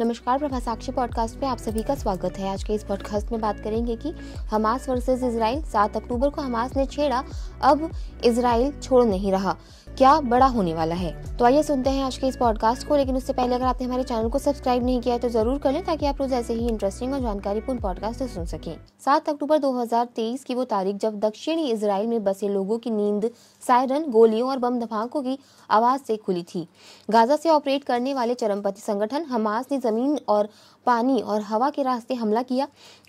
नमस्कार प्रभा साक्षी पॉडकास्ट में आप सभी का स्वागत है आज के इस पॉडकास्ट में बात करेंगे कि हमास वर्सेस इसराइल सात अक्टूबर को हमास ने छेड़ा अब इसराइल छोड़ नहीं रहा क्या बड़ा होने वाला है तो आइए सुनते हैं आज के इस पॉडकास्ट को लेकिन उससे पहले अगर आपने हमारे चैनल को सब्सक्राइब नहीं किया है तो जरूर कर लें ताकि आप रोज ऐसे ही इंटरेस्टिंग और पूर्ण पॉडकास्ट सुन सकें सात अक्टूबर 2023 की वो तारीख जब दक्षिणी इसराइल में बसे लोगों की नींद सायरन गोलियों और बम धमाकों की आवाज से खुली थी गाजा से ऑपरेट करने वाले चरमपति संगठन हमास ने जमीन और पानी और हवा के रास्ते हमला किया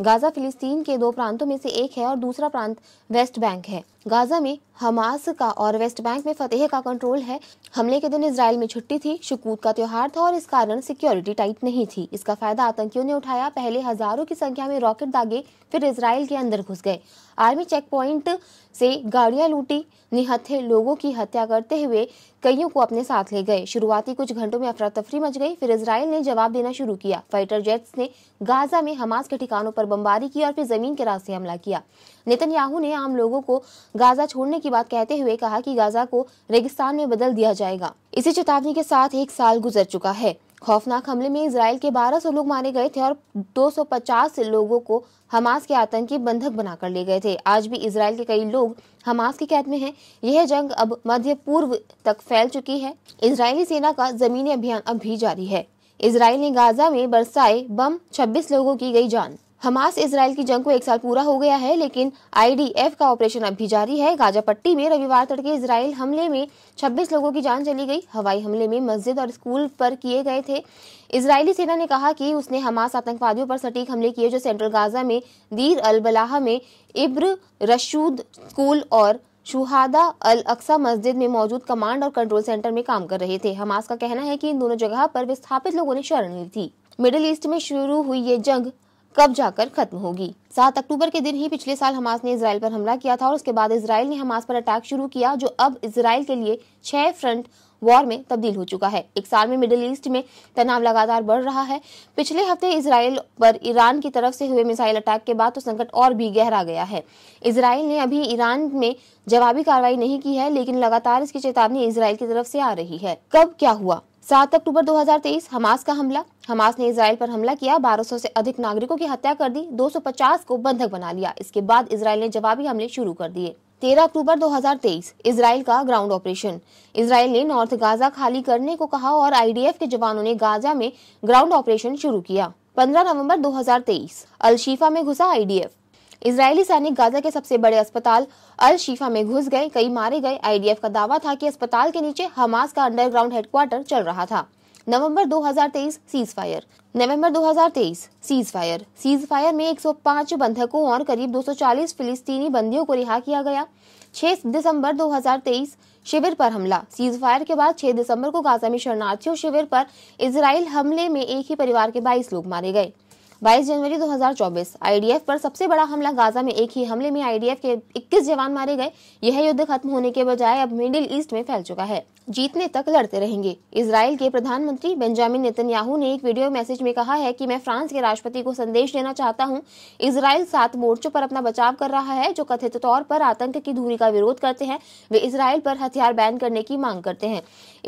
गाजा फिलिस्तीन के दो प्रांतों में से एक है और दूसरा प्रांत वेस्ट बैंक है गाजा में हमास का और वेस्ट बैंक में फतेह का कंट्रोल है हमले के दिन इसराइल में छुट्टी थी शकूत का त्योहार था और इस कारण सिक्योरिटी टाइट नहीं थी इसका फायदा आतंकियों ने उठाया पहले हजारों की संख्या में रॉकेट दागे फिर इसराइल के अंदर घुस गए आर्मी चेक पॉइंट से गाड़ियां लूटी निहत्थे लोगों की हत्या करते हुए कईयों को अपने साथ ले गए शुरुआती कुछ घंटों में अफरा तफरी मच गई फिर इसराइल ने जवाब देना शुरू किया फाइटर जेट्स ने गाजा में हमास के ठिकानों पर बमबारी की और फिर जमीन के रास्ते हमला किया नेतन्याहू ने आम लोगों को गाजा छोड़ने की बात कहते हुए कहा कि गाजा को रेगिस्तान में बदल दिया जाएगा इसी चेतावनी के साथ एक साल गुजर चुका है खौफनाक हमले में इसराइल के 1200 लोग मारे गए थे और 250 लोगों को हमास के आतंकी बंधक बनाकर ले गए थे आज भी इसराइल के कई लोग हमास की कैद में हैं यह जंग अब मध्य पूर्व तक फैल चुकी है इसराइली सेना का जमीनी अभियान अब भी जारी है इसराइल ने गाजा में बरसाए बम 26 लोगों की गई जान हमास इसराइल की जंग को एक साल पूरा हो गया है लेकिन आईडीएफ का ऑपरेशन अब भी जारी है गाजा पट्टी में रविवार तड़के इसराइल हमले में 26 लोगों की जान चली गई हवाई हमले में मस्जिद और स्कूल पर किए गए थे इसराइली सेना ने कहा कि उसने हमास आतंकवादियों पर सटीक हमले किए जो सेंट्रल गाजा में दीर अल बलाहा में इब्र रशूद स्कूल और शुहादा अल अक्सा मस्जिद में मौजूद कमांड और कंट्रोल सेंटर में काम कर रहे थे हमास का कहना है कि इन दोनों जगह पर विस्थापित लोगों ने शरण ली थी मिडिल ईस्ट में शुरू हुई ये जंग कब जाकर खत्म होगी सात अक्टूबर के दिन ही पिछले साल हमास ने इसराइल पर हमला किया था और उसके बाद इसराइल ने हमास पर अटैक शुरू किया जो अब इसराइल के लिए छह फ्रंट वॉर में तब्दील हो चुका है एक साल में मिडिल ईस्ट में तनाव लगातार बढ़ रहा है पिछले हफ्ते इसराइल पर ईरान की तरफ से हुए मिसाइल अटैक के बाद तो संकट और भी गहरा गया है इसराइल ने अभी ईरान में जवाबी कार्रवाई नहीं की है लेकिन लगातार इसकी चेतावनी इसराइल की तरफ से आ रही है कब क्या हुआ सात अक्टूबर 2023 हमास का हमला हमास ने इसराइल पर हमला किया 1200 से अधिक नागरिकों की हत्या कर दी 250 को बंधक बना लिया इसके बाद इसराइल ने जवाबी हमले शुरू कर दिए 13 अक्टूबर 2023 इसराइल का ग्राउंड ऑपरेशन इसराइल ने नॉर्थ गाजा खाली करने को कहा और आईडीएफ के जवानों ने गाजा में ग्राउंड ऑपरेशन शुरू किया 15 नवंबर 2023 अलशीफा में घुसा आईडीएफ इसराइली सैनिक गाजा के सबसे बड़े अस्पताल अल शीफा में घुस गए कई मारे गए आईडीएफ का दावा था कि अस्पताल के नीचे हमास का अंडरग्राउंड हेडक्वार्टर चल रहा था नवंबर 2023 सीज फायर नवंबर 2023 सीज फायर सीज फायर में 105 बंधकों और करीब 240 फिलिस्तीनी बंदियों को रिहा किया गया 6 दिसंबर 2023 शिविर पर हमला सीज फायर के बाद 6 दिसंबर को गाजा में शरणार्थियों शिविर पर इसराइल हमले में एक ही परिवार के 22 लोग मारे गए 22 जनवरी 2024 आईडीएफ पर सबसे बड़ा हमला गाजा में एक ही हमले में आईडीएफ के 21 जवान मारे गए यह युद्ध खत्म होने के बजाय अब मिडिल ईस्ट में फैल चुका है जीतने तक लड़ते रहेंगे इसराइल के प्रधानमंत्री बेंजामिन नेतन्याहू ने एक वीडियो मैसेज में कहा है कि मैं फ्रांस के राष्ट्रपति को संदेश देना चाहता हूं इसराइल सात मोर्चों पर अपना बचाव कर रहा है जो कथित तौर पर आतंक की धूरी का विरोध करते हैं वे इसराइल पर हथियार बैन करने की मांग करते हैं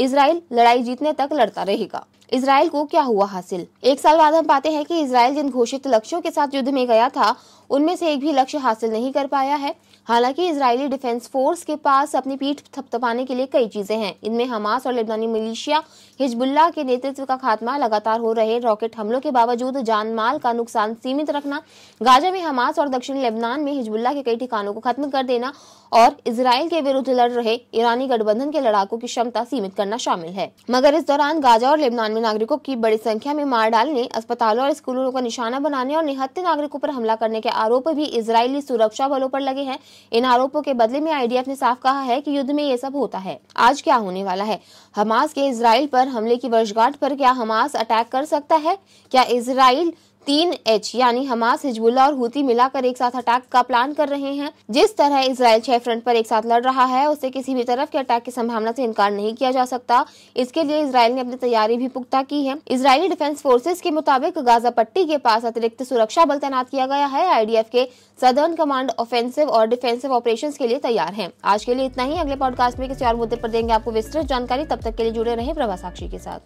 इसराइल लड़ाई जीतने तक लड़ता रहेगा इसराइल को क्या हुआ हासिल एक साल बाद हम पाते हैं कि इसराइल जिन घोषित लक्ष्यों के साथ युद्ध में गया था उनमें से एक भी लक्ष्य हासिल नहीं कर पाया है हालांकि इजरायली डिफेंस फोर्स के पास अपनी पीठ थपथपाने के लिए कई चीजें हैं इनमें हमास और लेबनानी मिलिशिया हिजबुल्ला के नेतृत्व का खात्मा लगातार हो रहे रॉकेट हमलों के बावजूद जान माल का नुकसान सीमित रखना गाजा में हमास और दक्षिण लेबनान में हिजबुल्ला के कई ठिकानों को खत्म कर देना और इसराइल के विरुद्ध लड़ रहे ईरानी गठबंधन के लड़ाकों की क्षमता सीमित करना शामिल है मगर इस दौरान गाजा और लेबनान में नागरिकों की बड़ी संख्या में मार डालने अस्पतालों और स्कूलों का निशाना बनाने और निहत्थे नागरिकों पर हमला करने के आरोप भी इसराइली सुरक्षा बलों पर लगे हैं इन आरोपों के बदले में आईडीएफ ने साफ कहा है कि युद्ध में ये सब होता है आज क्या होने वाला है हमास के इसराइल पर हमले की वर्षगांठ पर क्या हमास अटैक कर सकता है क्या इसराइल तीन एच यानी हमास हिजबुल्ला और हुती मिलाकर एक साथ अटैक का प्लान कर रहे हैं जिस तरह इसराइल छह फ्रंट पर एक साथ लड़ रहा है उसे किसी भी तरफ के अटैक की संभावना से इनकार नहीं किया जा सकता इसके लिए इसराइल ने अपनी तैयारी भी पुख्ता की है इसराइली डिफेंस फोर्सेज के मुताबिक गाजा पट्टी के पास अतिरिक्त सुरक्षा बल तैनात किया गया है आई के सदर्न कमांड ऑफेंसिव और डिफेंसिव ऑपरेशन के लिए तैयार है आज के लिए इतना ही अगले पॉडकास्ट में किसी और मुद्दे पर देंगे आपको विस्तृत जानकारी तब तक के लिए जुड़े रहे प्रभा साक्षी के साथ